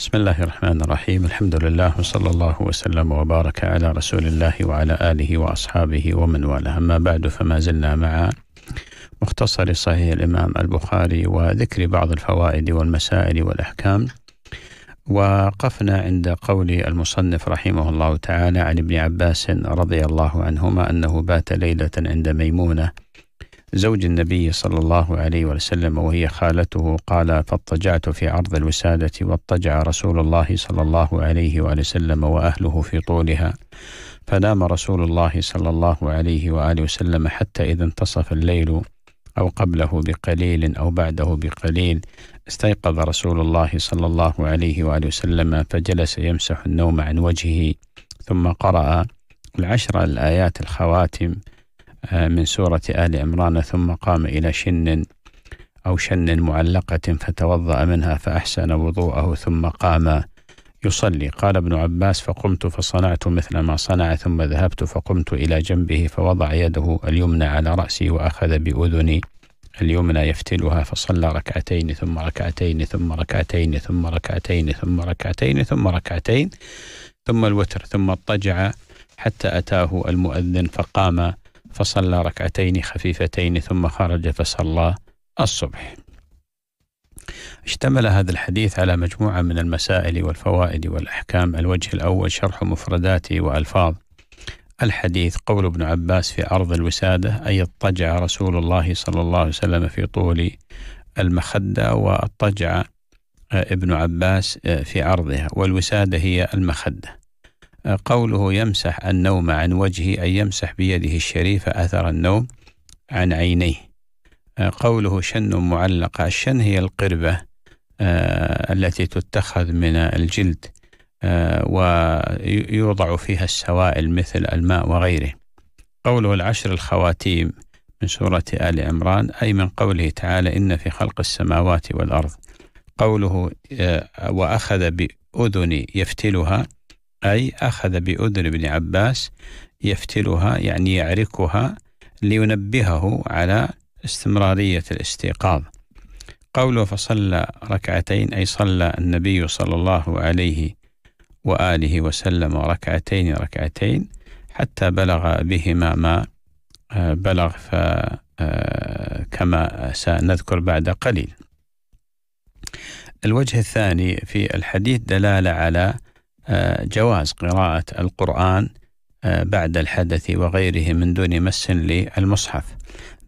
بسم الله الرحمن الرحيم الحمد لله وصلى الله وسلم وبارك على رسول الله وعلى آله وأصحابه ومن والاه أما بعد فما زلنا مع مختصر صحيح الإمام البخاري وذكر بعض الفوائد والمسائل والأحكام وقفنا عند قول المصنف رحمه الله تعالى عن ابن عباس رضي الله عنهما أنه بات ليلة عند ميمونة زوج النبي صلى الله عليه وسلم وهي خالته قال فاضطجعت في عرض الوسادة واضطجع رسول الله صلى الله عليه وسلم وأهله في طولها فنام رسول الله صلى الله عليه وآله وسلم حتى إذا انتصف الليل أو قبله بقليل أو بعده بقليل استيقظ رسول الله صلى الله عليه وآله وسلم فجلس يمسح النوم عن وجهه ثم قرأ العشر الآيات الخواتم آه، من سورة آل عمران ثم قام إلى شن أو شن معلقة فتوضأ منها فأحسن وضوءه ثم قام يصلي قال ابن عباس فقمت فصنعت مثل ما صنع ثم ذهبت فقمت إلى جنبه فوضع يده اليمنى على رأسي وأخذ بأذني اليمنى يفتلها فصلى ركعتين ثم ركعتين ثم ركعتين ثم ركعتين ثم ركعتين ثم ركعتين ثم الوتر ثم اضطجع حتى أتاه المؤذن فقام فصلى ركعتين خفيفتين ثم خرج فصلى الصبح اشتمل هذا الحديث على مجموعة من المسائل والفوائد والأحكام الوجه الأول شرح مفردات وألفاظ الحديث قول ابن عباس في عرض الوسادة أي اضطجع رسول الله صلى الله عليه وسلم في طول المخدة واضطجع ابن عباس في عرضها والوسادة هي المخدة قوله يمسح النوم عن وجهه أي يمسح بيده الشريفة أثر النوم عن عينيه آه، قوله شن معلقة الشن هي القربة آه، التي تتخذ من الجلد آه، ويوضع فيها السوائل مثل الماء وغيره قوله العشر الخواتيم من سورة آل عمران أي من قوله تعالى إن في خلق السماوات والأرض قوله وأخذ بأذن يفتلها أي أخذ بأذن ابن عباس يفتلها يعني يعركها لينبهه على استمرارية الاستيقاظ قوله فصلى ركعتين أي صلى النبي صلى الله عليه وآله وسلم ركعتين ركعتين حتى بلغ بهما ما آه، بلغ آه، كما سنذكر بعد قليل الوجه الثاني في الحديث دلالة على آه، جواز قراءة القرآن آه، بعد الحدث وغيره من دون مس للمصحف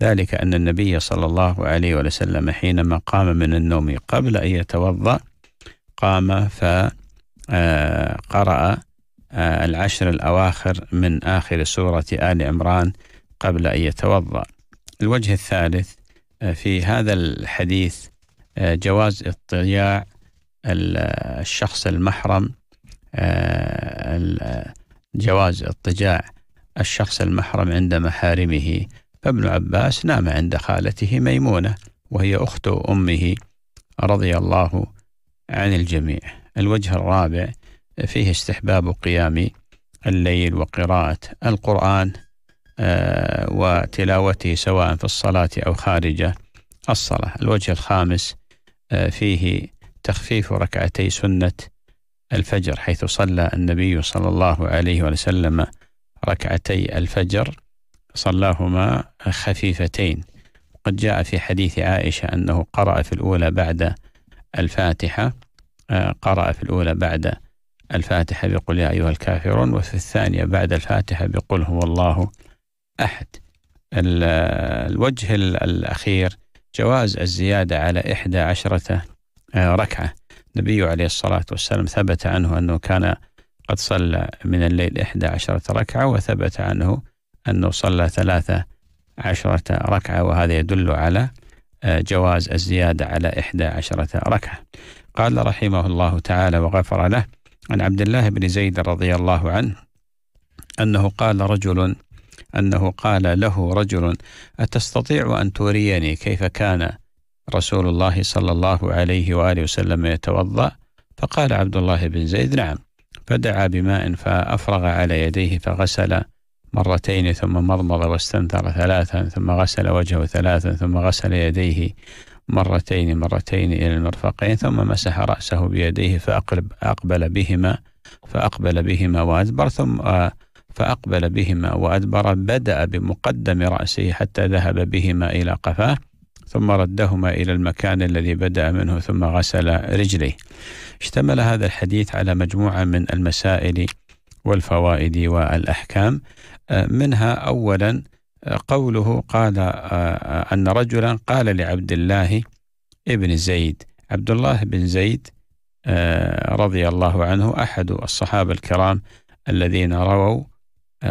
ذلك أن النبي صلى الله عليه وسلم حينما قام من النوم قبل أن يتوضأ قام فقرأ آه، العشر الأواخر من آخر سورة آل عمران قبل أن يتوضأ الوجه الثالث في هذا الحديث جواز اضطياع الشخص المحرم آه، جواز اضطجاع الشخص المحرم عند محارمه فابن عباس نام عند خالته ميمونة وهي أخت أمه رضي الله عن الجميع الوجه الرابع فيه استحباب قيام الليل وقراءة القرآن آه، وتلاوته سواء في الصلاة أو خارج الصلاة الوجه الخامس آه، فيه تخفيف ركعتي سنة الفجر حيث صلى النبي صلى الله عليه وسلم ركعتي الفجر صلاهما خفيفتين قد جاء في حديث عائشة أنه قرأ في الأولى بعد الفاتحة آه، قرأ في الأولى بعد الفاتحة بقل يا أيها الكافرون وفي الثانية بعد الفاتحة بقل هو الله أحد الوجه الأخير جواز الزيادة على إحدى عشرة آه، ركعة النبي عليه الصلاة والسلام ثبت عنه أنه كان قد صلى من الليل إحدى عشرة ركعة وثبت عنه أنه صلى ثلاثة عشرة ركعة وهذا يدل على آه، جواز الزيادة على إحدى عشرة ركعة قال رحمه الله تعالى وغفر له عن عبد الله بن زيد رضي الله عنه أنه قال رجل أنه قال له رجل أتستطيع أن توريني كيف كان رسول الله صلى الله عليه وآله وسلم يتوضأ فقال عبد الله بن زيد نعم فدعا بماء فأفرغ على يديه فغسل مرتين ثم مضمض واستنثر ثلاثا ثم غسل وجهه ثلاثا ثم غسل يديه مرتين مرتين إلى المرفقين ثم مسح رأسه بيديه فأقلب أقبل بهما فأقبل بهما وأدبر ثم فأقبل بهما وأدبر بدأ بمقدم رأسه حتى ذهب بهما إلى قفاه ثم ردهما إلى المكان الذي بدأ منه ثم غسل رجليه اشتمل هذا الحديث على مجموعة من المسائل والفوائد والأحكام آه، منها أولا آه، قوله قال آه، أن رجلا قال لعبد الله ابن زيد عبد الله بن زيد رضي الله عنه أحد الصحابة الكرام الذين رووا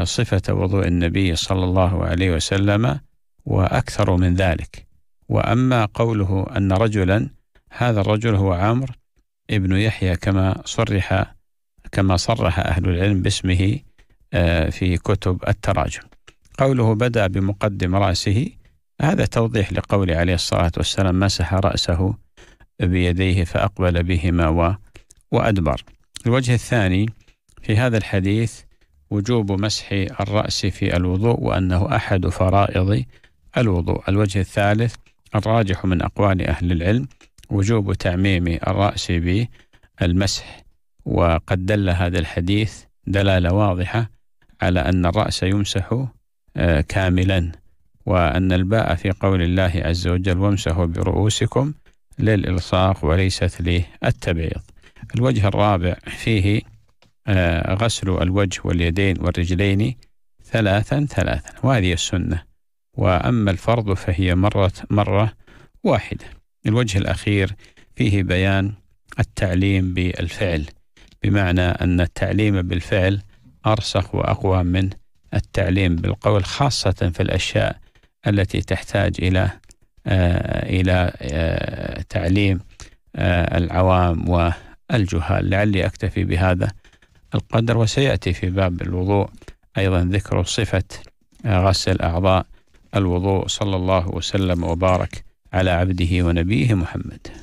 صفة وضوء النبي صلى الله عليه وسلم وأكثر من ذلك وأما قوله أن رجلا هذا الرجل هو عمرو ابن يحيى كما صرح كما صرح أهل العلم باسمه آه، في كتب التراجم قوله بدأ بمقدم رأسه هذا توضيح لقول عليه الصلاة والسلام مسح رأسه بيديه فأقبل بهما وأدبر الوجه الثاني في هذا الحديث وجوب مسح الرأس في الوضوء وأنه أحد فرائض الوضوء الوجه الثالث الراجح من أقوال أهل العلم وجوب تعميم الرأس بالمسح وقد دل هذا الحديث دلالة واضحة على أن الرأس يمسح آه، كاملا وأن الباء في قول الله عز وجل وامسحوا برؤوسكم للإلصاق وليست للتبعيض الوجه الرابع فيه آه، غسل الوجه واليدين والرجلين ثلاثا ثلاثا وهذه السنه وأما الفرض فهي مرة مرة واحدة الوجه الأخير فيه بيان التعليم بالفعل بمعنى أن التعليم بالفعل أرسخ وأقوى من التعليم بالقول خاصة في الأشياء التي تحتاج إلى آه، إلى آه، تعليم آه، العوام والجهال لعلي أكتفي بهذا القدر وسيأتي في باب الوضوء أيضا ذكر صفة غسل أعضاء الوضوء صلى الله وسلم وبارك على عبده ونبيه محمد